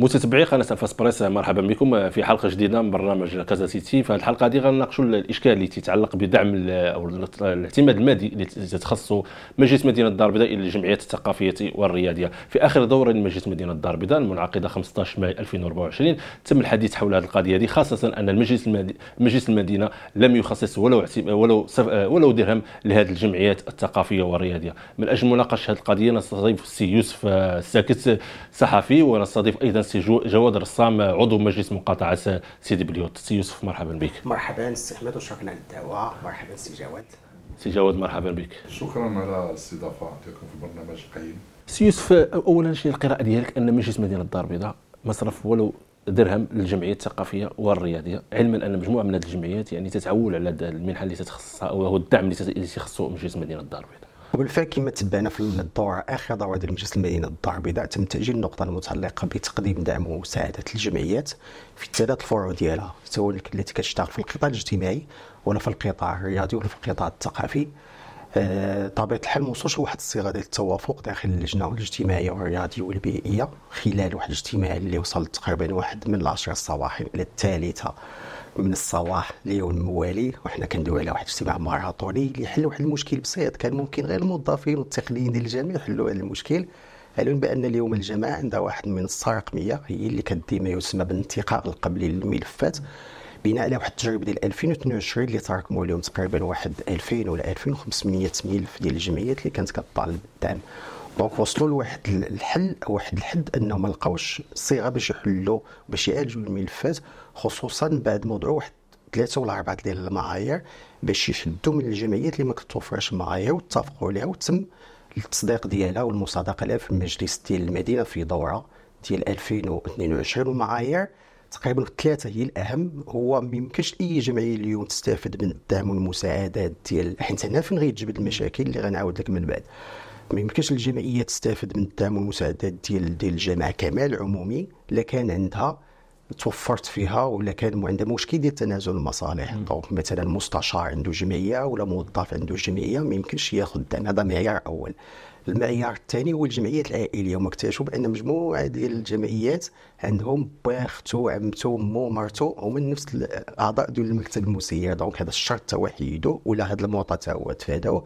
متتبعي قناه بريس مرحبا بكم في حلقه جديده من برنامج كازا سيتي في هذه الحلقه هذه غنناقشوا الاشكال اللي تتعلق بدعم او الاعتماد المادي اللي تتخصصه مجلس مدينه الدار البيضاء للجمعيات الثقافيه والرياديه في اخر دوره لمجلس مدينه الدار البيضاء المنعقده 15 ماي 2024 تم الحديث حول هذه القضيه هذه خاصه ان المجلس مجلس المدينه لم يخصص ولو ولو ولو درهم لهذه الجمعيات الثقافيه والرياديه من اجل مناقشه هذه القضيه نستضيف السي يوسف آه، الساكت صحفي ونستضيف ايضا السي جواد رسام عضو مجلس مقاطعه سيدي بليوت سي يوسف مرحبا بك مرحبا سي احمد وشكرا على الدعوه مرحبا سي جواد سي جواد مرحبا بك شكرا على الاستضافه ديالكم في البرنامج القيم سي يوسف اولا شي القراءه ديالك ان مجلس مدينه الدار البيضاء مصرف ولو درهم للجمعيه الثقافيه والرياضيه علما ان مجموعه من هذه الجمعيات يعني تتعول على المنحه اللي تتخصصها او الدعم اللي تيخصو مجلس مدينه الدار البيضاء وبالفعل كما تبعنا في الدورة آخر دورة ديال مجلس المدينة الدار البيضاء تم تأجيل النقطة المتعلقة بتقديم دعم ومساعدة الجمعيات في ثلاث الفروع ديالها سواء التي كتشتغل في القطاع الاجتماعي ولا في القطاع الرياضي ولا في القطاع الثقافي آه، طبيعة الحال موصلش لواحد الصيغة ديال التوافق داخل اللجنة الاجتماعية والرياضية والبيئية خلال واحد الاجتماع اللي وصل تقريبا واحد من العشرة الصباح إلى الثالثة من الصباح ليوم موالي وحنا كندويو على واحد الاجتماع ماراطوني اللي حل واحد المشكل بسيط كان ممكن غير الموظفين والتقنيين ديال الجامع يحلوا هذا المشكل قالوا بان اليوم الجماعه عندها واحد المنصه رقميه هي اللي كدي ما يسمى بالانتقاء القبلي للملفات بناء على واحد التجربه ديال 2022 اللي تراكموا اليوم تقريبا واحد 2000 ولا 2500 ملف ديال الجمعيات اللي كانت كطالب الدعم دونك وصلوا لواحد الحل واحد الحد انهم ما لقاوش صيغه باش يحلوا باش يعالجوا الملفات خصوصا بعد موضوع واحد ثلاثه ولا اربعه ديال المعايير باش يشدوا من الجمعيات اللي ما كتوفرش المعايير واتفقوا عليها وتم التصديق ديالها والمصادقه لها في المجلس ديال المدينه في دوره ديال 2022 والمعايير تقريبا ثلاثه هي الاهم هو ما يمكنش اي جمعيه اليوم تستافد من الدعم والمساعدات ديال حيت هنا فين غيتجبد المشاكل اللي غنعاود لك من بعد ما يمكنش الجمعيه تستافد من الدعم والمساعدات ديال ديال الجامعه كمال عمومي الا كان عندها توفرت فيها ولا كان عندها مشكل ديال تنازل المصالح دونك مثلا مستشار عنده جمعيه ولا موظف عنده جمعيه ما يمكنش ياخذ الدعم هذا معيار اول المعيار الثاني هو الجمعيات العائليه هما اكتشفوا بان مجموعه ديال الجمعيات عندهم باختو عمتو مو مرتو هما نفس الاعضاء ديال المكتب المسير دونك هذا الشرط حتى ولا هذا المعطى تاهو هو تفاداو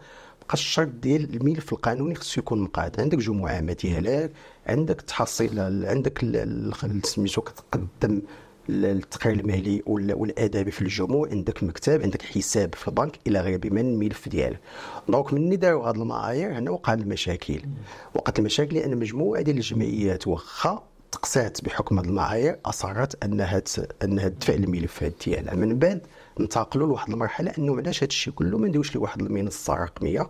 الشرط ديال الملف القانوني خصو يكون مقاد عندك جمعه ما ديالك عندك تحصيل عندك سميتو كتقدم التقرير المالي والادبي في الجموع عندك مكتب عندك حساب في البنك الى غير من الملف ديالك دونك ملي داروا هاد المعايير هنا وقع المشاكل وقعت المشاكل لان مجموعه ديال الجمعيات واخا تقسات بحكم هاد المعايير اصرت انها انها تدفع الملفات ديالها من بعد ننتقلوا لواحد المرحله انه علاش هذا الشيء كله ما نديروش لواحد المنصه رقميه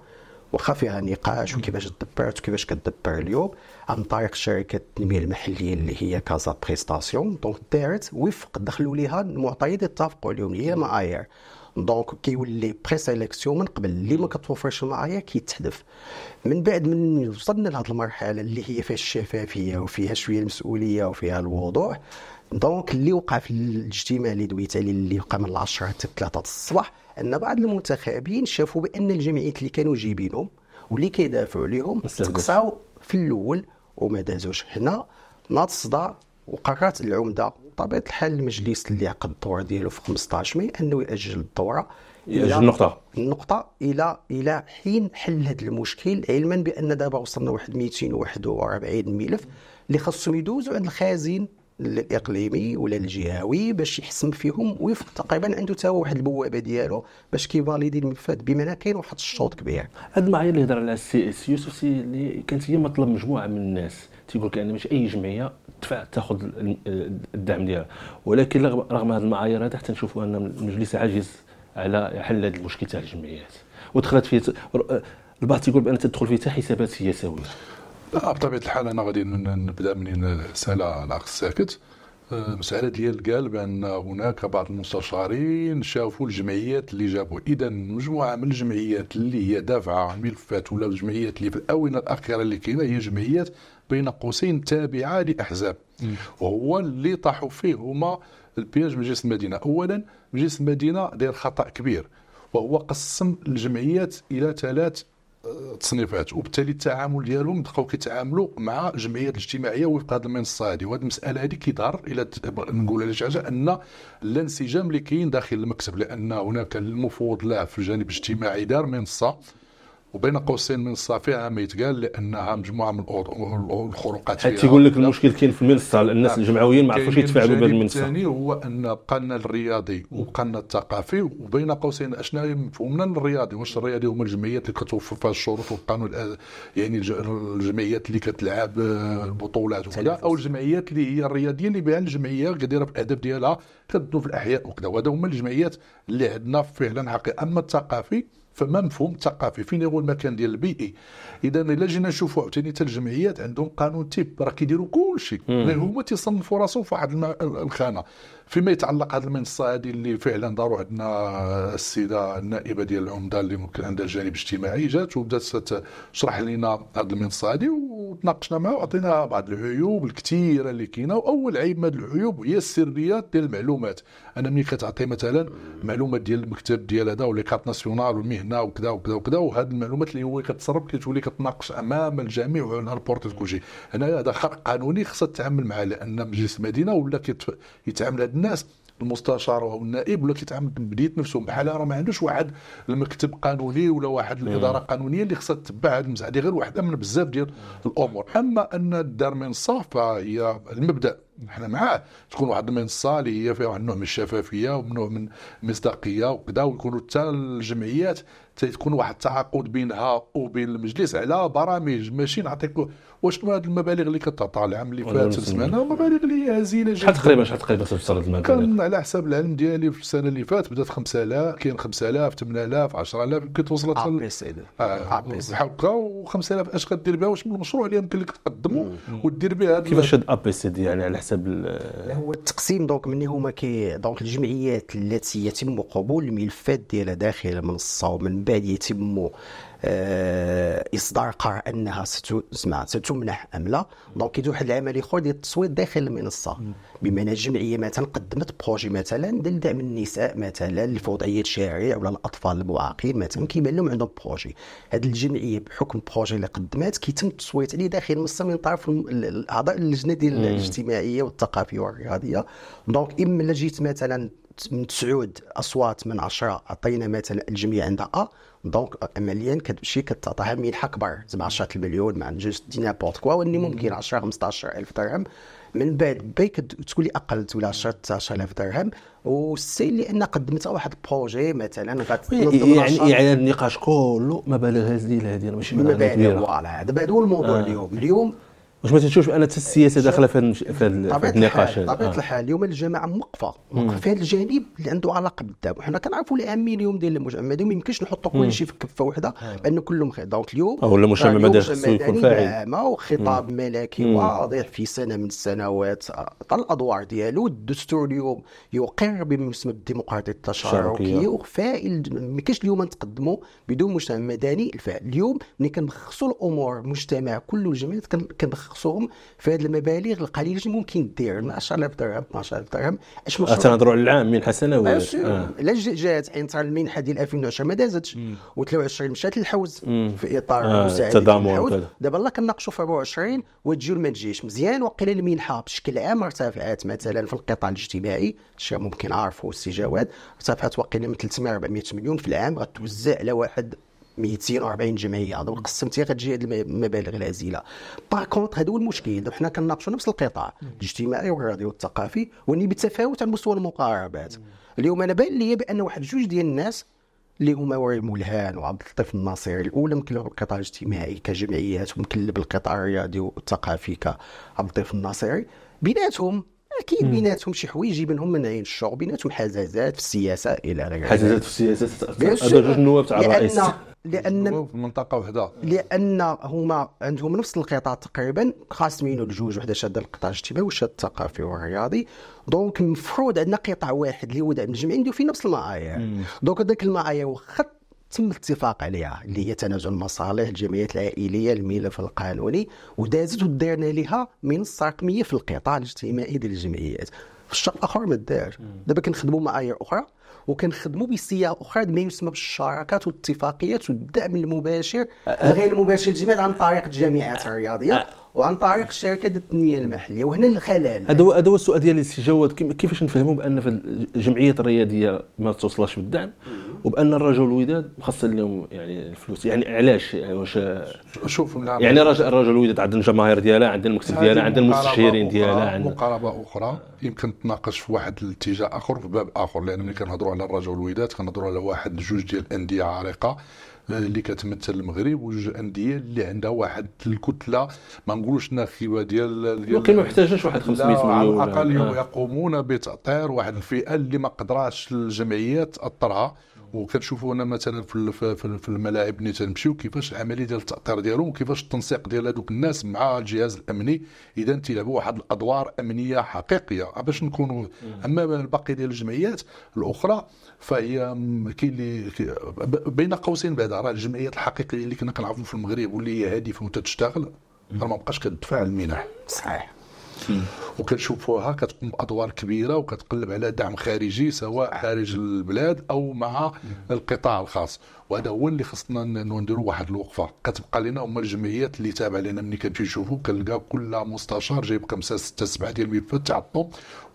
واخا فيها نقاش وكيفاش دبرت وكيفاش كدبر اليوم عن طريق شركه التنميه المحليه اللي هي كازا بريستاسيون دونك دارت وفق دخلوا ليها المعطيات اللي اتفقوا عليهم اللي هي معايير دونك كيولي بري سيليكسيون من قبل اللي ما كتوفرش المعايير كيتحذف من بعد من وصلنا لهذه المرحله اللي هي فيها الشفافيه وفيها شويه المسؤوليه وفيها الوضوح دونك اللي وقع في الاجتماع اللي دويت عليه اللي وقع من 10 حتى 3 الصباح ان بعض المنتخبين شافوا بان الجمعيات اللي كانوا جايبينهم واللي كيدافعوا عليهم تقصاو في الاول وما دازوش هنا ناض الصداع وقررت العمده بطبيعه الحال المجلس اللي عقد الدوره ديالو في 15 ماي انه ياجل الدوره ياجل النقطه النقطه الى الى حين حل هذا المشكل علما بان دابا وصلنا واحد 241 ملف اللي خاصهم يدوزوا عند الخازن الاقليمي ولا الجهوي باش يحسم فيهم ويفهم تقريبا عنده تا هو واحد البوابه ديالو باش كيفاليدي المفاد بمعنى كاين واحد الشوط كبير هذا المعايير اللي هضر على السي اس يوسف سي اللي كانت هي مطلب مجموعه من الناس تيقول لك ان ماشي اي جمعيه تدفع تاخذ الدعم ديالها ولكن رغم هذه المعايير هذا حتى نشوفوا ان المجلس عاجز على حل هذا المشكل تاع الجمعيات ودخلت فيه البعض تيقول بان تدخل فيه حسابات سياسيه لا بطبيعه الحال انا غادي نبدا من ساله العقل الساكت آه، مساله ديال قال بان هناك بعض المستشارين شافوا الجمعيات اللي جابوا اذا مجموعه من الجمعيات اللي هي دافعه عن ملفات ولا الجمعيات اللي في الاونه الاخيره اللي كاينه هي جمعيات بين قوسين تابعه لاحزاب وهو اللي طاحوا فيه هما البياج مجلس المدينه اولا مجلس المدينه داير خطا كبير وهو قسم الجمعيات الى ثلاث التصنيفات وبالتالي التعامل ديالهم بقاو كيتعاملوا مع الجمعيات الاجتماعيه وفق هذه المنصه هذه وهذه المساله هذه كيظهر الى نقول شي حاجه ان الانسجام اللي كاين داخل المكتب لان هناك المفوض له في الجانب الاجتماعي دار منصه وبين قوسين من الصافي عام يتقال لانها مجموعه من الخروقات حتى يقول لك المشكل كاين في المنصه الناس الجمعويين ما عرفوش يتفاعلوا بهذه المنصه الثاني هو ان بقالنا الرياضي وبقالنا الثقافي وبين قوسين اشنا مفهومنا الرياضي واش الرياضي هما الجمعيات اللي كتوفر فيها الشروط والقانون يعني الجمعيات اللي كتلعب آه، البطولات وكذا او الجمعيات اللي هي الرياضيه اللي بها الجمعيه كديره في الاهداف ديالها كتدور في الاحياء وكذا وهذا هما الجمعيات اللي عندنا فعلا حقيقه اما الثقافي فما مفهوم ثقافي فين هو المكان ديال البيئي اذا الا جينا نشوفوا عاوتاني حتى الجمعيات عندهم قانون تيب راه كيديروا كل شيء هما تيصنفوا راسهم في واحد الخانه فيما يتعلق هذه المنصه هذه اللي فعلا داروا عندنا السيده النائبه ديال العمده اللي ممكن عندها الجانب الاجتماعي جات وبدات تشرح لنا هذه المنصه هذه وتناقشنا معها وعطينا بعض العيوب الكثيره اللي كاينه واول عيب من العيوب هي السريه ديال المعلومات انا ملي كتعطي مثلا معلومات ديال المكتب ديال هذا ولي كارت ناسيونال والمهنه وكذا وكذا وكذا وهذه المعلومات اللي هو كتسرب كتولي كتناقش امام الجميع وعلى البورت شيء هنا هذا خرق قانوني خصها تتعامل معاه لان مجلس المدينه ولا يتعامل الناس المستشار او النائب ولا كيتعامل بمديت نفسهم بحال راه ما عندوش واحد المكتب قانوني ولا واحد الاداره قانونيه اللي خصها تتبع هذه المساله غير واحده من بزاف ديال الامور اما ان الدار من الصافه هي المبدا احنا معاه تكون واحد المنصه اللي هي فيها واحد النوع من الشفافيه ونوع من المصداقيه وكذا ويكونوا حتى الجمعيات تكون واحد التعاقد بينها وبين المجلس على برامج ماشي نعطيك واش هاد المبالغ اللي كتعطى العام اللي فات سمعنا مبالغ اللي هي هزيله جدا شحال تقريبا شحال تقريبا توصلت المبالغ كان على حسب العلم ديالي في السنه اللي فاتت بدات 5000 كاين 5000 8000 10000 كنت وصلت ا بي سي هكا و 5000 اش كدير بها واش من المشروع اللي يمكن لك تقدمه ودير بها كيفاش هاد ا بي سي دي يعني على حسب لا هو التقسيم دونك مني هما كي دونك الجمعيات التي يتم قبول الملفات ديالها داخل المنصه ومن بعد يتم آه، اصدار قرار انها ستمنح ام لا دونك كيدير واحد العمل اخر ديال التصويت داخل المنصه بمعنى الجمعيه مثلا قدمت بروجي مثلا ديال دعم النساء مثلا للفوضيه الشارع ولا الاطفال المعاقين مثلا كيبان لهم عندهم بروجي هذه الجمعيه بحكم البروجي اللي قدمات كيتم التصويت عليه داخل المنصه من طرف اعضاء اللجنه ديال الاجتماعيه والثقافيه والرياضيه دونك اما لجيت مثلا من تسعود اصوات من عشره عطينا مثلا الجمعيه عندها ا دونك عمليا كتمشي كتعطيها من كبار زعما 10 المليون ما عندوش دي نابورت كوا واللي ممكن 10 15 الف درهم من بعد باي كتولي اقل تولي 10 19000 درهم والسي لان قدمت واحد البروجي مثلا يعني يعني النقاش كله مبالغ هذه لهذه ماشي مبالغ كبيره فوالا هذا هو الموضوع اليوم اليوم واش ما تنشوفش حتى السياسه داخله في النقاش هذا طبيعه آه. الحال اليوم الجماعه موقفه موقفه في هذا الجانب اللي عنده علاقه بالدابو حنا كنعرفوا الاهميه اليوم ديال المجتمع المدني ما يمكنش نحطوا كل شيء في كفه واحده بان كلهم خير دونك اليوم ولا المجتمع المدني خصو يكون فاعل وخطاب ملكي واضح في سنه من السنوات عطى الادوار ديالو الدستور اليوم يقر بما يسمى بالديمقراطيه التشاركيه وفاعل ما يمكنش اليوم نتقدموا بدون مجتمع مدني الفاعل اليوم ملي كنبخصوا الامور المجتمع كله الجماعات كنبخصوا خصهم في هذه المبالغ القليله اللي ممكن دير 10000 درهم 12000 درهم اش مشروع تنهضروا على العام منحه سنويه آه،, آه. لا جات انت المنحه ديال 2010 ما دازتش و23 مشات للحوز في اطار آه. التضامن دابا الله كنناقشوا في 24 وتجي ما تجيش مزيان وقيل المنحه بشكل عام ارتفعت مثلا في القطاع الاجتماعي شي ممكن عارفه السي جواد ارتفعت وقيل من 300 400 مليون في العام غتوزع على واحد 240 جمعيه دونك قسمتي غتجي هاد المبالغ الهزيله باغ كونتر هذا هو المشكل دابا حنا كناقشوا نفس القطاع الاجتماعي والرياضي والثقافي واني بالتفاوت على مستوى المقاربات اليوم انا باين لي بان واحد جوج ديال الناس اللي هما وري ملهان وعبد اللطيف الناصري الاولى مكلب القطاع الاجتماعي كجمعيات ومكلب القطاع الرياضي والثقافي كعبد اللطيف الناصري بيناتهم اكيد بيناتهم شي حوايج يبان من عين الشغل بيناتهم حزازات في السياسه الى ذلك حزازات في السياسه هذا جوج النواب تاع الرئيس لان في منطقه وحده لان هما عندهم نفس القطاع تقريبا قاسمينه الجوج وحده شاده القطاع الاجتماعي وشاد الثقافي والرياضي دونك المفروض عندنا قطاع واحد اللي هو دعم الجمعيه نديرو فيه نفس المعايير دونك هذاك المعايير واخا تم الاتفاق عليها اللي هي تنازل المصالح الجمعيات العائليه الملف القانوني ودازت ودرنا لها منصه رقميه في القطاع الاجتماعي ديال الجمعيات في الشق الاخر ما دار دابا كنخدموا معايير اخرى وكنخدموا بصيغ اخرى ما يسمى بالشراكات والاتفاقيات والدعم المباشر أه، أه. غير المباشر للجميع عن طريق الجامعات الرياضيه وعن طريق الشركات التنميه المحليه وهنا الخلل هذا هو هذا هو السؤال ديالي السي جواد كيفاش نفهموا بان في الجمعيات الرياضيه ما توصلش بالدعم وبان الرجل والوداد خاصه لهم يعني الفلوس يعني علاش يعني واش شوف يعني الرجل الوداد عندنا الجماهير ديالها عندنا المكتب ديالها عندنا المستشيرين ديالها عندنا مقاربه اخرى يمكن تناقش في واحد الاتجاه اخر في باب اخر لان ملي كنهضروا على الرجل والوداد كنهضروا على واحد جوج ديال الانديه عريقه آه، اللي كتمثل المغرب وجوج انديه اللي عندها واحد الكتله ما نقولوش ناخبه ديال ولكن ما محتاجاش واحد 500 مليون على الاقل آه. يقومون بتاطير واحد الفئه اللي ما قدراش الجمعيات اطرها وكتشوفوا انا مثلا في الملاعب اللي تنمشيو كيفاش العمليه ديال التاطير ديالهم وكيفاش التنسيق ديال هذوك الناس مع الجهاز الامني اذا تيلعبوا واحد الادوار امنيه حقيقيه باش نكونوا اما الباقي ديال الجمعيات الاخرى فهي كاين اللي بين قوسين بعدا راه الجمعيات الحقيقيه اللي كنا كنعرفوا في المغرب واللي هي هادفه وتتشتغل راه ما بقاش كتدفع المنح صحيح وكنشوفوها كتقوم بادوار كبيره وكتقلب على دعم خارجي سواء آه. خارج البلاد او مع القطاع الخاص وهذا هو اللي خصنا نديروا واحد الوقفه كتبقى لنا هما الجمعيات اللي تابعه لنا ملي كنمشي نشوفوا كنلقى كل مستشار جايب خمسه سته سبعه ديال الملفات تعطلوا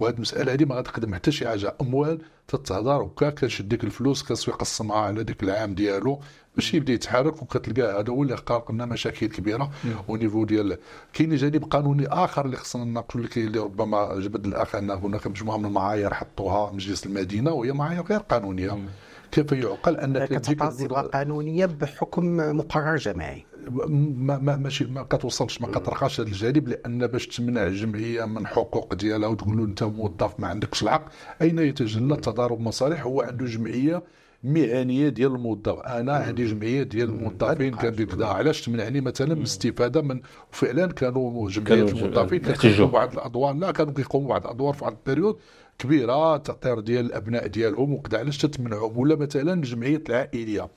وهاد المساله هذه ما غتخدم حتى شي حاجه اموال تتهضر وكا كنشد ديك الفلوس خاصو يقسمها على ديك العام ديالو باش يبدا يتحرك وكتلقى هذا هو اللي خلق لنا مشاكل كبيره نعم. ونيفو ديال كاين جانب قانوني اخر اللي خصنا نناقشوا اللي ربما جبد الاخ ان هناك مجموعه من المعايير حطوها مجلس المدينه وهي معايير غير قانونيه مم. نعم. كيف يعقل انك كتعطى صيغه قانونيه بحكم مقرر جماعي ما ما ماشي ما كتوصلش ما كترقاش هذا الجانب لان باش تمنع الجمعيه من حقوق ديالها وتقول له انت موظف ما عندكش العقد اين يتجلى تضارب مصالح هو عنده جمعيه مهنيه ديال الموظف انا عندي جمعيه ديال الموظفين كندير كذا علاش تمنعني مثلا من الاستفاده من فعلا كانوا جمعيه الموظفين كيقوموا بعض الادوار لا كانوا كيقوموا بعض الادوار في واحد البيريود كبيره تاطير ديال الابناء ديالهم وكذا علاش تتمنعهم ولا مثلا الجمعيه العائليه من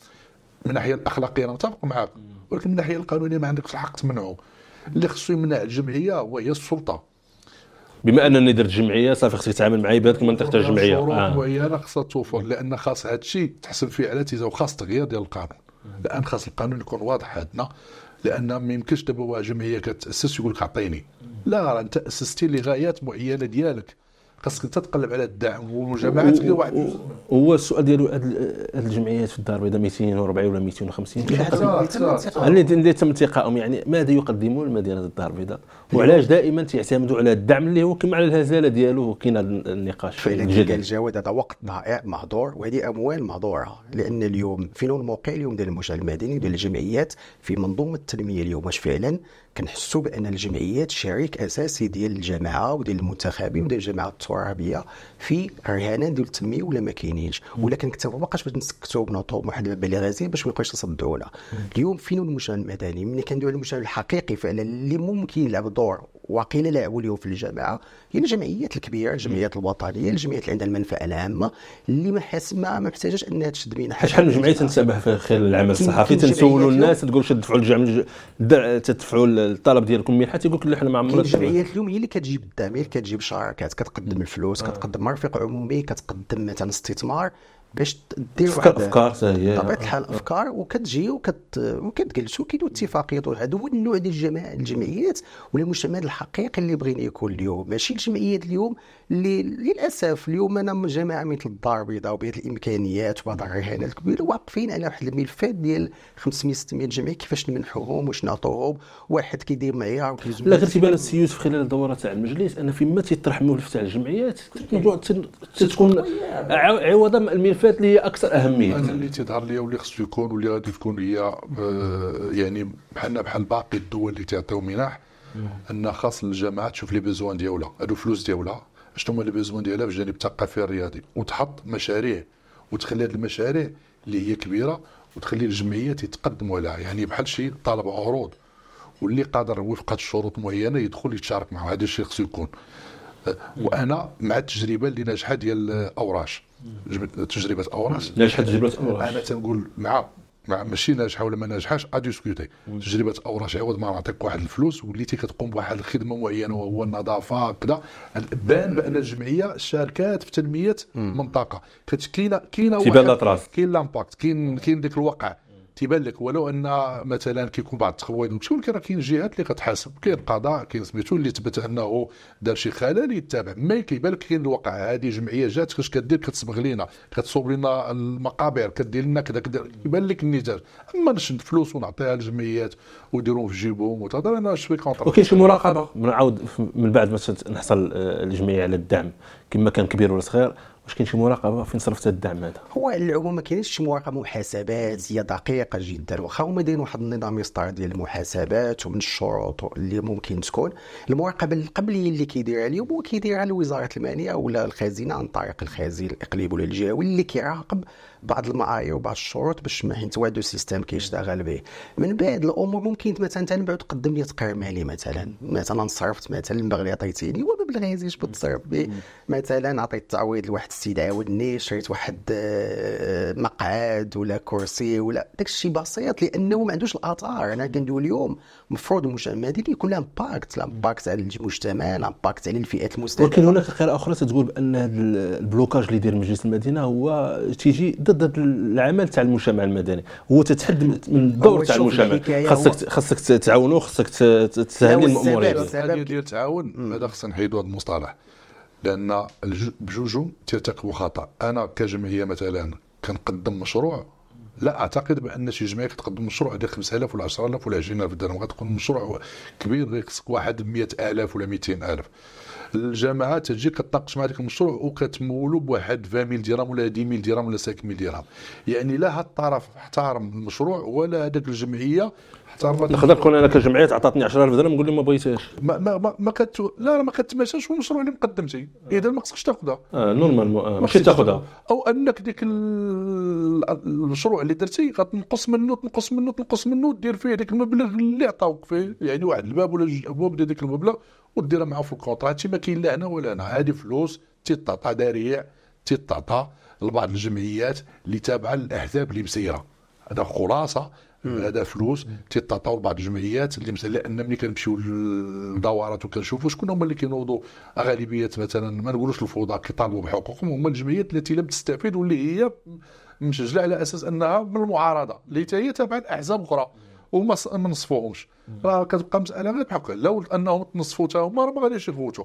الناحيه الاخلاقيه انا متفق معاك ولكن من الناحيه القانونيه ما عندكش الحق تمنعه اللي خصو يمنع الجمعيه وهي السلطه بما انني درت جمعيه صافي خصك تتعامل معايا بهذيك منطقه تاع الجمعيه آه. معينه ناقصه توفر لان خاص هذا الشيء تحسب فيه على تيزا وخاص تغيير ديال القانون الان خاص القانون يكون واضح عندنا لان ما يمكنش دابا جمعيه كتاسس يقول لك اعطيني لا راه انت اسستي لغايات معينه ديالك خاصك انت تقلب على الدعم والمجامعه تلقى واحد هو السؤال ديالو هاد الجمعيات في الدار البيضاء 240 ولا 250 اللي تم انتقائهم يعني ماذا يقدمون لمدينه الدار البيضاء وعلاش دائما تيعتمدوا على الدعم اللي هو كما على الهزاله ديالو كاين النقاش فعلا الجدل الجواد هذا وقت ضائع مهدور وهذه اموال مهدوره لان اليوم فين الموقع اليوم ديال المجتمع المدني ديال الجمعيات في منظومه التنميه اليوم واش فعلا كنحسوا بان الجمعيات شريك اساسي ديال الجماعه وديال المنتخبين وديال الجماعه الترابيه في رهانه ديال التنميه ولا ما كاينينش ولا ما بقاش باش نسكتوا بنعطوا واحد المبالغ غازيه باش ما يبقاوش يصدعونا اليوم فين المجتمع المدني ملي كندوي على المجتمع الحقيقي فعلا اللي ممكن يلعب دور وقيل لعبوا اليوم في الجامعه هي الجمعيات الكبيره الجمعيات الوطنيه الجمعيات اللي عندها المنفعه العامه اللي ما حس ما محتاجاش انها تشد بينا شحال من جمعيه تنتبه في خلال العمل الصحفي تنسولوا الناس تقول تدفعوا الجامع تدفعوا الطلب ديالكم منحه تيقول لك احنا ما عمرنا الجمعيات اليوم هي اللي كتجيب الضمير كتجيب شراكات كتقدم الفلوس كتقدم مرفق عمومي كتقدم مثلا استثمار باش ديروا افكار افكار هي بطبيعه الحال افكار وكتجي وكت وكتجلسوا كاينوا اتفاقيات هذا هو النوع ديال الجماع الجمعيات ولا المجتمع الحقيقي اللي بغينا يكون اليوم ماشي الجمعيات اليوم اللي للاسف اليوم انا جماعه مثل الدار البيضاء وبهذه الامكانيات وبعض الرهانات الكبيره واقفين على واحد الملفات ديال 500 600 جمعيه كيفاش نمنحوهم واش نعطوهم واحد كيدير معيار لا غير تيبان السي يوسف خلال الدوره تاع المجلس ان فيما تيطرح ملف تاع الجمعيات تكون عوضا الملف الملفات اللي هي اكثر اهميه انا اللي تظهر لي واللي خصو يكون واللي غادي تكون هي آه، يعني بحالنا بحال باقي الدول اللي تعطيو منح ان خاص الجماعه تشوف لي بيزوان ديالها هادو فلوس ديالها شنو هما لي بيزوان ديالها في الجانب الثقافي الرياضي وتحط مشاريع وتخلي هذه المشاريع اللي هي كبيره وتخلي الجمعيات يتقدموا لها يعني بحال شي طالب عروض واللي قادر وفق شروط معينه يدخل يتشارك معه هذا الشيء خصو يكون آه، وانا مع التجربه اللي ناجحه ديال آه، اوراش تجربه اوراس نجحت تجربه اوراس انا تنقول مع مع ماشي ناجحه ولا ما ناجحاش اديسكوتي تجربه اوراش عوض ما نعطيك واحد الفلوس وليتي كتقوم بواحد الخدمه معينه وهو النظافه كذا بان بان الجمعيه شاركات في تنميه منطقه كاينه كاينه كاين لامباكت كاين كاين ديك الواقع تيبان لك ولو ان مثلا كيكون بعض التقويض مشكل ولكن راه كاين جهات اللي كتحاسب كاين قضاء كاين سميتو اللي تبت انه دار شي خلل يتابع مي كيبان لك كاين الواقع هذه جمعيه جات كاش كدير كتصبغ لينا كتصوب لينا المقابر كدير لنا كذا كذا كيبان لك النتاج اما نشد فلوس ونعطيها للجمعيات وديرهم في جيبهم وتهضر انا شوي كونتر وكاين شي مراقبه نعاود من بعد ما نحصل آه، الجمعيه على الدعم كما كان كبير ولا صغير واش كاين شي مراقبه فين صرفت الدعم هذا هو اللعبه ما كاينش شي مراقبه محاسبات هي دقيقه جدا واخا هما دايرين واحد النظام يسطر ديال المحاسبات ومن الشروط اللي ممكن تكون المراقبه القبليه اللي كيديرها اليوم هو كيديرها الوزاره الماليه ولا الخزينه عن طريق الخزين الاقليمي ولا الجهوي اللي كيراقب بعض المعايير وبعض الشروط باش حيت هو سيستم كيشتغل به من بعد الامور ممكن مثلا تنبعد تقدم لي تقرير مالي مثلا مثلا صرفت مثلا المبلغ اللي عطيتيني هو مبلغ هزيج بتصرف به مثلا عطيت تعويض لواحد السيد عاودني شريت واحد آه، مقعد ولا كرسي ولا داك الشيء بسيط لانه ما عندوش الاثار انا كندوي اليوم المفروض المجتمع ديالي يكون لها امباكت امباكت على المجتمع امباكت على الفئات المستهدفه ولكن هناك قراءه اخرى تتقول بان البلوكاج اللي يدير مجلس المدينه هو تيجي تنقض العمل تاع المجتمع المدني هو تتحد من الدور تاع المجتمع خاصك خاصك تعاونوا خاصك تسهلي المامورين هذا يدير هذا خصنا نحيدوا هذا المصطلح لان بجوج ترتكبوا خطا انا كجمعيه مثلا كنقدم مشروع لا اعتقد بان شي جمعيه كتقدم مشروع ديال 5000 ولا 10000 ولا 20000 درهم غتكون مشروع كبير غير خصك واحد 100000 ولا 200000 الجامعه تجي كتناقش مع ذاك المشروع وكتمولو بواحد 20 درهم ولا 10000 درهم ولا 5000 درهم يعني لا هاد الطرف احترم المشروع ولا هذاك الجمعيه حتى نقدر نكون انا كجمعيه عطاتني 10000 درهم نقول لي ما بغيتهاش ما ما ما, ما كت... لا راه ما كتماشاش في المشروع اللي مقدمتي آه. اذا ما خصكش تاخذها اه نورمالمون آه، ماشي تاخذها او انك ديك المشروع اللي درتي غتنقص منه تنقص منه تنقص منه دير فيه ديك المبلغ اللي عطاوك فيه يعني واحد الباب ولا جوج ابواب ديال ديك المبلغ وديرها معاه في الكونطرا هادشي ما كاين لا هنا ولا هنا هذه فلوس تيتعطى ذريع تيتعطى لبعض الجمعيات اللي تابعه للاحزاب اللي مسيره هذا خلاصه هذا فلوس تيتعطاو لبعض الجمعيات اللي مثلا لان ملي كنمشيو للدورات وكنشوفوا شكون هما اللي كينوضوا غالبيه مثلا ما نقولوش الفوضى كيطالبوا بحقوقهم هما الجمعيات التي لم تستفيد واللي هي مسجله على اساس انها من المعارضه اللي هي تابعه احزاب اخرى وما ما نصفوهمش راه كتبقى مساله غير بحق لو انهم تنصفوا حتى هما راه ما غاديش يفوتوا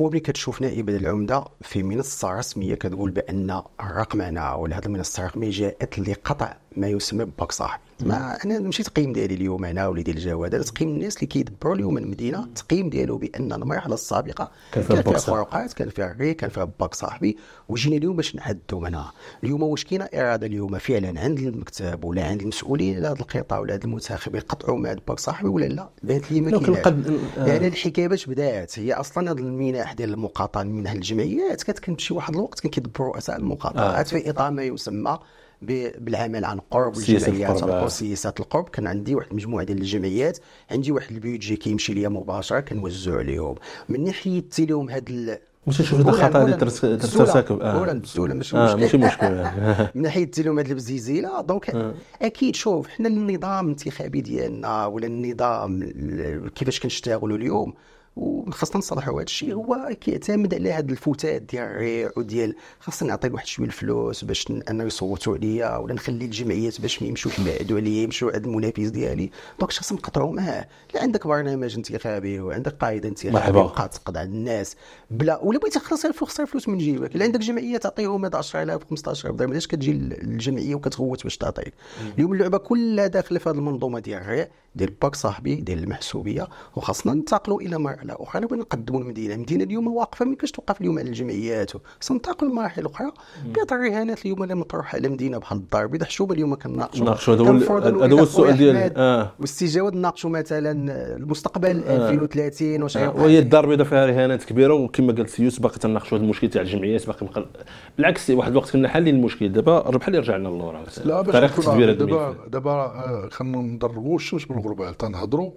هو ملي كتشوف نائب العمده في منصه رسميه كتقول بان الرقمنه ولا هذه المنصه الرقميه جاءت لقطع ما يسمى باك صاحبي ما انا ماشي تقييم ديالي اليوم هنا ولا ديال الجو هذا تقييم الناس اللي كيدبروا اليوم المدينه التقييم ديالو بان المرحله السابقه كان فيها فروقات كان فيها الري كان فيها باك صاحبي وجينا اليوم باش نعدوا منها اليوم واش كاينه اراده اليوم فعلا عند المكتب ولا عند المسؤولين على هذا القطاع ولا هذا المنتخب يقطعوا مع هذا باك صاحبي ولا لا بانت لي ما كاينش آه. يعني الحكايه باش بدات هي اصلا هذا المنح ديال المقاطعه المنح الجمعيات كانت كتمشي واحد الوقت كان كيدبروا رؤساء المقاطعات آه. في اطار ما يسمى بالعمل عن قرب والجمعيات آه. سياسه القرب كان عندي واحد المجموعه ديال الجمعيات عندي واحد البيدجي كيمشي ليا مباشره كنوزعو عليهم مني ناحيه لهم هاد واش تشوف هذا الخطا اللي ترتكب اه ماشي مشكل ماشي مشكل من ناحيه لهم هذه آه. آه، البزيزيله دونك اكيد شوف حنا النظام الانتخابي ديالنا ولا النظام كيفاش كنشتغلوا اليوم وخاصه نصلحوا هذا الشيء هو كيعتمد على هذا الفتات ديال الريع وديال خاصني نعطي واحد شويه الفلوس باش انه يصوتوا عليا ولا نخلي الجمعيات باش ما يمشوش يبعدوا عليا يمشوا عند المنافس ديالي دونك خاص نقطعوا معاه لا عندك برنامج انتخابي وعندك قاعده انتخابيه وقع تقضى على الناس بلا ولا بغيتي خلص خسر فلوس من جيبك الا عندك جمعيه تعطيهم 10000 15000 درهم علاش كتجي الجمعيه وكتغوت باش تعطيك اليوم اللعبه كلها داخله في هذه المنظومه ديال الريع ديال باك صاحبي ديال المحسوبيه وخاصنا ننتقلوا الى مرحله مرحله اخرى نقدموا المدينه المدينه اليوم واقفه ما يمكنش توقف اليوم على الجمعيات سنتقل للمراحل الاخرى بعض الرهانات اليوم اللي مطروحه على المدينه بحال الدار البيضاء حشومه اليوم كناقشوا هذا هو السؤال ديالي اه واستجابه نناقشوا مثلا المستقبل 2030 آه. آه. واش وهي الدار البيضاء فيها رهانات كبيره وكما قالت يوسف باقي تناقشوا هذا المشكل تاع الجمعيات باقي مقل... بالعكس واحد الوقت كنا حالين المشكل دابا بحال رجعنا للوراء طريقه التدبير دابا دابا آه، خلينا الشمس بالغربال تنهضروا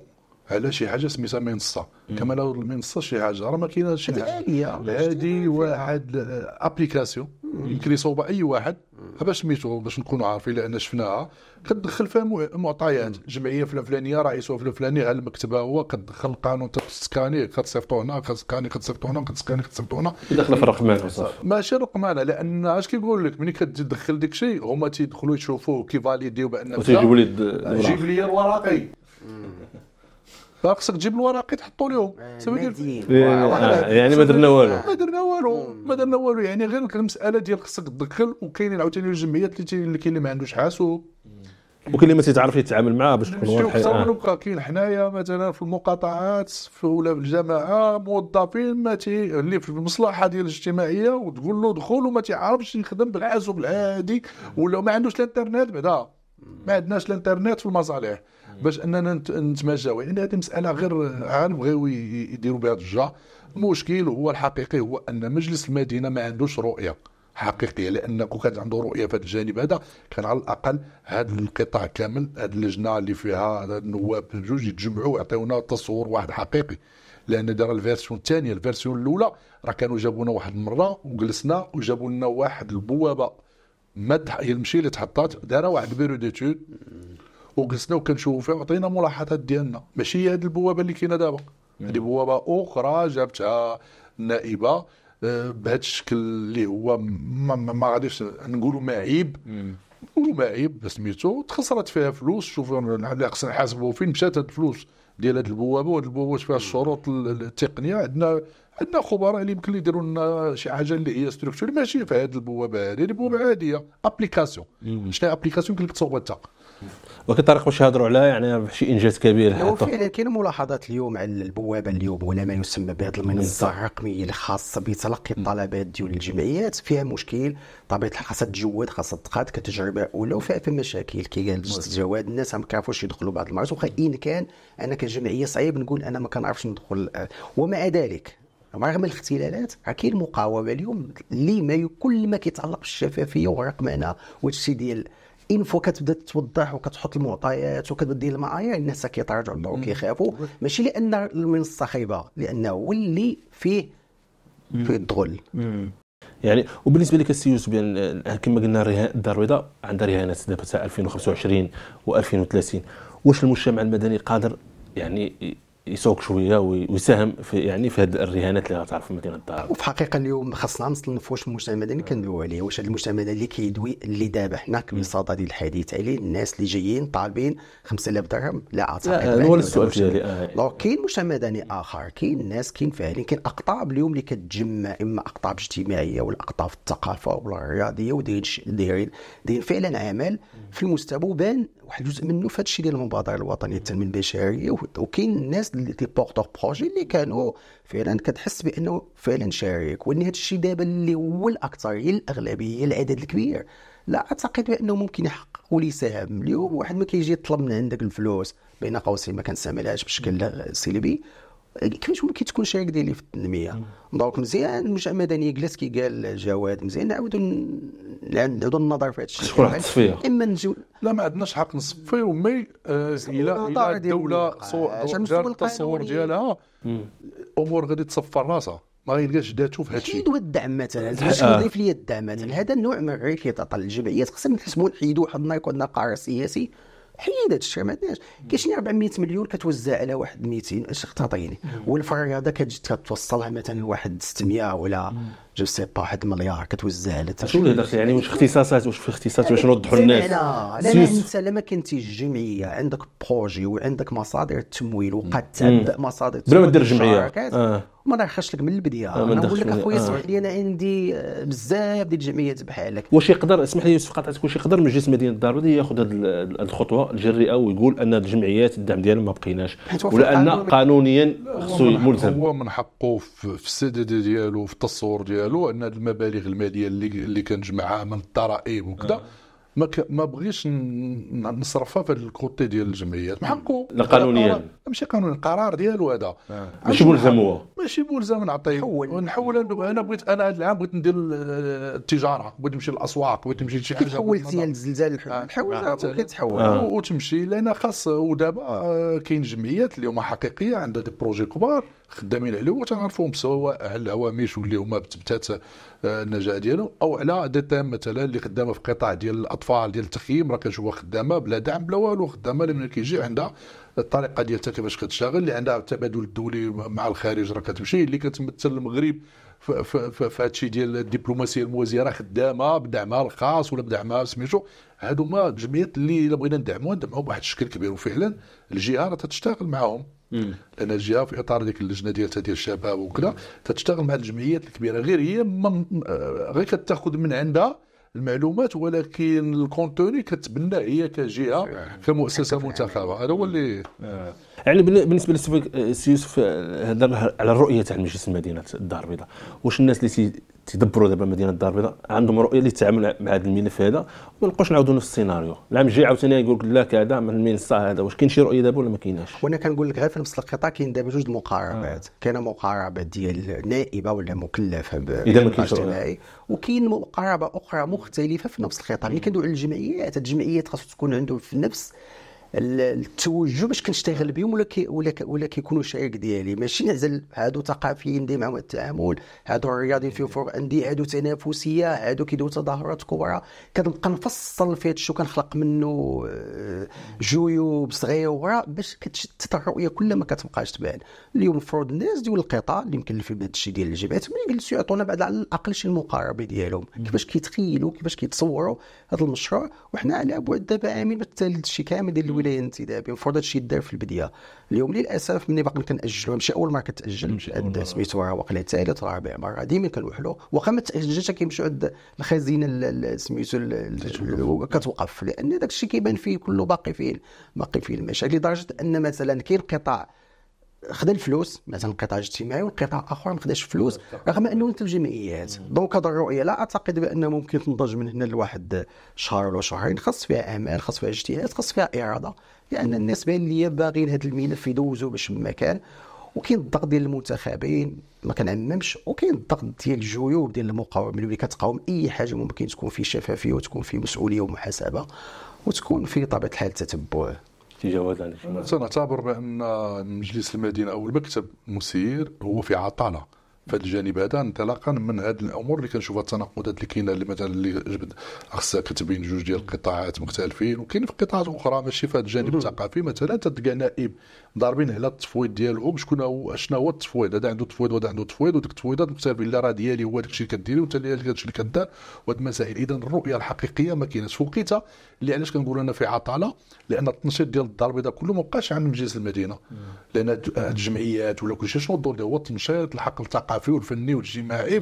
على شي حاجه سميتها منصه كما لو المنصه شي حاجه راه ما كاينه شي حاجه هذه واحد ابليكاسيون آه، يمكن يصوب اي واحد باش سميتو باش نكونوا عارفين لان شفناها كتدخل فيها معطيات الجمعيه الفلانيه رئيسها الفلاني على المكتبه هو كتدخل القانون تسكاني كتصيفطو هنا كتسكاني كتصيفطو هنا كتسكاني كتصيفطو هنا داخل في رقمانه صافي ماشي رقمانه لان اش كيقول لك ملي كتدخل داك الشيء هما تيدخلوا يشوفوه كيفاليديو بان جيب لي الورقي خاصك تجيب الوراقي تحطوا لهم آه، سوي ديال إيه، آه، يعني ما درنا والو ما درنا والو ما درنا والو يعني غير المساله ديال خصك تدخل وكاينين عاوتاني الجمعيات اللي كاين اللي ما عندوش حاسوب وكاين اللي ما تيتعرف يتعامل معاه باش تكون واضحه نبقى آه. كاين حنايا مثلا في المقاطعات ولا في الجماعه موظفين ما تي اللي في المصلحه ديال الاجتماعيه وتقول له دخول وما تيعرفش يخدم بالحاسوب العادي ولا ما عندوش الانترنت بعدا ما عندناش الانترنت في المصالح باش اننا نتماشاو يعني هذه مساله غير عالم بغاو يديروا بها ضجه المشكل هو الحقيقي هو ان مجلس المدينه ما عندوش رؤيه حقيقيه لان كون كانت عنده رؤيه في هذا الجانب هذا كان على الاقل هذا القطاع كامل هذه اللجنه اللي فيها النواب جوج يتجمعوا ويعطيونا تصور واحد حقيقي لان دار الفيرسيون الثانيه الفيرسيون الاولى راه كانوا جابونا واحد المره وجلسنا وجابوا لنا واحد البوابه ما هي اللي تحطات دارها واحد بيرو ديتود وجلسنا وكنشوفوا فيها وعطينا ملاحظات ديالنا ماشي هي هذه البوابه اللي كاينه دابا نعم. هذه بوابه اخرى جابتها النائبه آه، بهذا الشكل اللي هو ما, ما غاديش نقولوا معيب نقولوا معيب سميتو تخسرت فيها فلوس شوف خصنا نحاسبوا فين مشات هذه الفلوس ديال هذه البوابه وهذه البوابه فيها الشروط التقنيه عندنا عندنا خبراء اللي يمكن يديروا لنا شي حاجه اللي هي ستركتور ماشي في هذه البوابه هذه بوابه عاديه ابليكاسيون شنو ابليكاسيون يمكن لك تصوتها ولكن طارق باش يهضروا عليها يعني شي انجاز كبير هو فعلا كاين ملاحظات اليوم على البوابه اليوم ولا ما يسمى بهذه المنصه الرقميه الخاصه بتلقي الطلبات ديال الجمعيات فيها مشكل طبيعه الحال خاصها تجود خاصها تقاد كتجربه اولى وفيها في مشاكل قال الجواد الناس ما كيعرفوش يدخلوا بعض المرات واخا ان كان انا كجمعيه صعيب نقول انا ما كنعرفش ندخل ومع ذلك رغم الاختلالات راه كاين مقاومه اليوم اللي كل ما كيتعلق بالشفافيه والرقمنه وهادشي ديال ان فوا كتبدا توضح وكتحط المعطيات وكتبدي المعايير الناس كيتراجعوا للوراء وكيخافوا ماشي لان المنصه خايبه لانه هو اللي فيه فيه الدخول يعني وبالنسبه لك السي يوسف بان يعني كما قلنا الدار البيضاء عندها رهانات دابا تاع 2025 و2030 واش المجتمع المدني قادر يعني يسوق شويه ويساهم في يعني في هذه الرهانات اللي تعرف في مدينه الدار وفي الحقيقه اليوم خاصنا نصنفوا واش المجتمع المدني كندويو عليه واش المجتمع المدني اللي كيدوي اللي دابا حنا بصدد الحديث عليه الناس اللي جايين طالبين 5000 درهم لا اعتقد هذا هو السؤال ديالي دونك آه، آه. كاين مجتمع مدني اخر كاين ناس كاين فاعلين كاين اقطاب اليوم اللي كتجمع اما اقطاب اجتماعيه ولا اقطاب الثقافه ولا الرياضيه ودايرين دايرين فعلا عمل في المستوى وبان واحد الجزء منه في الشيء ديال المبادره الوطنيه التنميه البشريه وكاين الناس اللي تي بورتور بروجي اللي كانوا فعلا كتحس بانه فعلا شارك وان هادشي دابا اللي هو الاكثريه الاغلبيه العدد الكبير لا اعتقد بانه ممكن يحقق سهم اليوم واحد ما كيجي يطلب من عندك الفلوس بين قوسين ما كنستعملهاش بشكل سلبي كيفاش ممكن تكون شريك ديالي في التنميه دونك مزيان المجتمع المدني جلس كي قال جواد مزيان نعاودوا نعاودوا النظر في هذا الشيء شكون التصفيه اما نجيو لا ما عندناش حق نصفيو مي آه، آه، الى الدوله التصور ديالها الامور غادي تصفر راسها ما غيلقاش ذاته في هذا الشيء حيدوا الدعم مثلا آه. باش نضيف لي الدعم مثلا هذا النوع من الركيطه الجمعيات خصنا نحسبوا نحيدوا واحد النايك سياسي الشيء ما عندناش كاين شي 400 مليون كتوزع على واحد 200 اش تعطيني والفرياضه كتجي كتوصلها مثلا لواحد 600 ولا جو سي با واحد المليار كتوزع على شنو هذا يعني واش اختصاصات واش في اختصاصات واش نوضحوا للناس لا لا يعني انت لما كنتي جمعيه عندك بروجي وعندك مصادر التمويل وقد تبدا مصادر بلا ما دير جمعيه آه. ما نرخصش لك من البدايه آه انا نقول لك اخويا اسمح آه. لي انا عندي آه، بزاف ديال الجمعيات بحالك واش يقدر اسمح لي يوسف قطعتك واش يقدر مجلس مدينه الدار البيضاء ياخذ هذه الخطوه الجريئه ويقول ان الجمعيات الدعم ديالهم ما بقيناش ولا ان قانونيا خصو ملزم هو من حقه في السي دي ديالو في التصور ديالو قالوا ان المبالغ الماليه اللي اللي كنجمعها من الضرائب وكذا آه. ما ك... ما بغيش نصرفها في الكوتي ديال الجمعيات من حقه لا قانونيا ماشي قانوني القرار ديالو هذا ماشي ملزم هو شي بولزه ونعطيه ونحول انا بغيت انا هذا العام بغيت ندير التجاره بغيت نمشي للاسواق بغيت نمشي لشي حاجه حولت ديال الزلزال نحول تحول آه. آه. آه. وتمشي لان خاص ودابا كاين جمعيات اللي هما حقيقيه عندها دي بروجي كبار خدامين عليه وتنعرفوهم سواء على الهوامش واللي هما بتبتات النجاح ديالهم او على دي تام مثلا اللي خدامه في قطاع ديال الاطفال ديال التخييم راه كنشوفها خدامه بلا دعم بلا والو خدامه لان كيجي عندها الطريقه ديال حتى كيفاش كتشتغل اللي عندها التبادل الدولي مع الخارج راه كتمشي اللي كتمثل المغرب في هادشي ديال الدبلوماسيه الموازيه راه خدامه بدعمها الخاص ولا بدعمها سميتو هادو الجمعيات اللي الا بغينا ندعموها ندعموها بواحد الشكل كبير وفعلا الجهه راه تتشتغل معاهم لان الجهه في اطار ديك اللجنه ديال ديال الشباب وكذا تتشتغل مع الجمعيات الكبيره غير هي آه، غير كتاخذ من عندها المعلومات ولكن الكونتوني كتبنى هي كجهه آه، كمؤسسه منتخبه هذا هو اللي آه. يعني بالنسبه لسي يوسف هضر آه، على الرؤيه تاع مجلس المدينه الدار البيضاء واش الناس اللي تيدبروا دابا مدينه الدار البيضاء عندهم رؤيه اللي مع هذا الملف هذا وما نبقاوش نعاودوا نفس السيناريو العام الجاي عاوتاني يقول لك لا كذا من المنصه هذا واش كاين شي رؤيه دابا ولا ما كايناش وانا كنقول لك غير في نفس القطاع كاين دابا جوج المقاربات آه. كاينه مقاربه ديال نائبه ولا مكلفه اذا ما رؤيه وكاين مقاربه اخرى مختلفه في نفس القطاع ملي كندوي على الجمعيات الجمعيات خاصها تكون عندهم في نفس التوجه باش كنشتغل بهم ولا كي ولا ولا كيكونوا شريك ديالي ماشي نعزل هادو ثقافيين ديما مع التعامل هادو الرياضيين في فرق عندي هادو تنافسيه هادو كيديروا تظاهرات كبرى كنبقى نفصل في هادشي وكنخلق منه آه، جيوب صغيره باش كتشتت الرؤيه كلها ما كتبقاش تبان اليوم المفروض الناس ديال القطاع اللي مكلفين بهذا الشيء ديال الجبهات ملي جلسوا يعطونا بعد على الاقل شي المقاربه ديالهم كيفاش كيتخيلوا كيفاش كيتصوروا هذا المشروع وحنا على بعد دابا عامين بالتالي الشيء كامل ديال ولايه انتدابيه المفروض هادشي يعني يدار في البدايه اليوم للاسف ملي باقي كنأجلوا ماشي اول مره كتاجل سميتو راه واقيلا ثالث رابع مره ديما كنوحلوا واخا ما تاجلش كيمشيو عند الخزينه سميتو كتوقف لان داكشي كيبان فيه كله باقي فيه باقي فيه المشاكل لدرجه ان مثلا كاين قطاع خدا الفلوس مثلا القطاع الاجتماعي والقطاع اخر ما خداش فلوس رغم انه انت جمعيات دونك هذه الرؤيه لا اعتقد بان ممكن تنضج من هنا لواحد شهر ولا شهرين خاص فيها اعمال خاص فيها اجتهاد خاص فيها اراده لان الناس بين لي باغيين هذا الملف يدوزوا باش ما كان وكاين الضغط ديال المنتخبين ما كنعممش وكاين الضغط ديال الجيوب ديال المقاومه اللي كتقاوم اي حاجه ممكن تكون في شفافيه وتكون في مسؤوليه ومحاسبه وتكون في طبيعه الحال تتبع التجاوز عن الحمايه سنعتبر بان مجلس المدينه او المكتب المسير هو في عطاله في هذا الجانب هذا انطلاقا من هذه الامور اللي كنشوفها التناقضات اللي كاينه اللي مثلا اللي جبد خصها كتبين جوج ديال القطاعات مختلفين وكاين في قطاعات اخرى ماشي في هذا الجانب الثقافي مثلا تلقى نائب ضاربين على التفويض ديالهم شكون هو شنو هو التفويض هذا عنده تفويض وهذا عنده تفويض وديك التفويضات مختلفه لا راه ديالي هو الشيء اللي كديري وانت داكشي اللي كدار وهاد المسائل اذا الرؤيه الحقيقيه ما في وقيتها اللي علاش كنقول انا في عطاله لان التنشيط ديال الدار البيضاء كله ما بقاش عند مجلس المدينه لان هاد الجمعيات ولا كل شيء شنو الدور ديالو هو التنشيط الحق الثقافي والفني والاجتماعي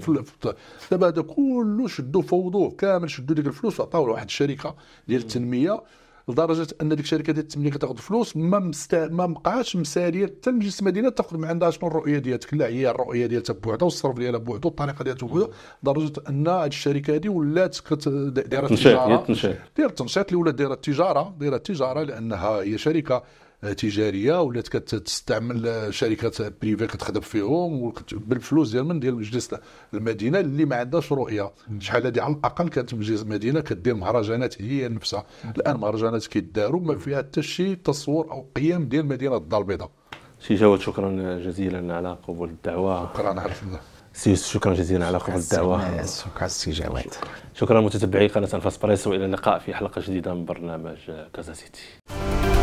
دابا هذا كله شدوا فوضوه كامل شدوا ديك الفلوس وعطاو لواحد الشركه ديال التنميه لدرجه ان ديك الشركه ديال التنميه كتاخذ فلوس ما مست... ما بقاش مساليه حتى مجلس المدينه تاخذ من عندها شنو الرؤيه ديالك لا هي الرؤيه ديالتها بوحدها والصرف ديالها بوحدها والطريقه ديالها بوحدها لدرجه ان هذه الشركه هذه ولات كت... دايره التجاره دايره التنشيط اللي ولات دايره التجاره دايره التجاره لانها هي شركه آه، تجاريه ولات كتستعمل آه، شركات بريفي كتخدم فيهم بالفلوس ديال من ديال مجلس المدينه اللي ما عندهاش رؤيه شحال هذه على الاقل كانت مجلس المدينه كدير مهرجانات هي نفسها الان مهرجانات كيداروا ما فيها حتى شي تصور او قيم ديال مدينه الدار البيضاء سي جواد شكرا جزيلا على قبول الدعوه شكرا على الله سي شكرا جزيلا على قبول الدعوه شكرا سي جواد شكرا متتبعي قناه انفاس بريس والى اللقاء في حلقه جديده من برنامج كازا سيتي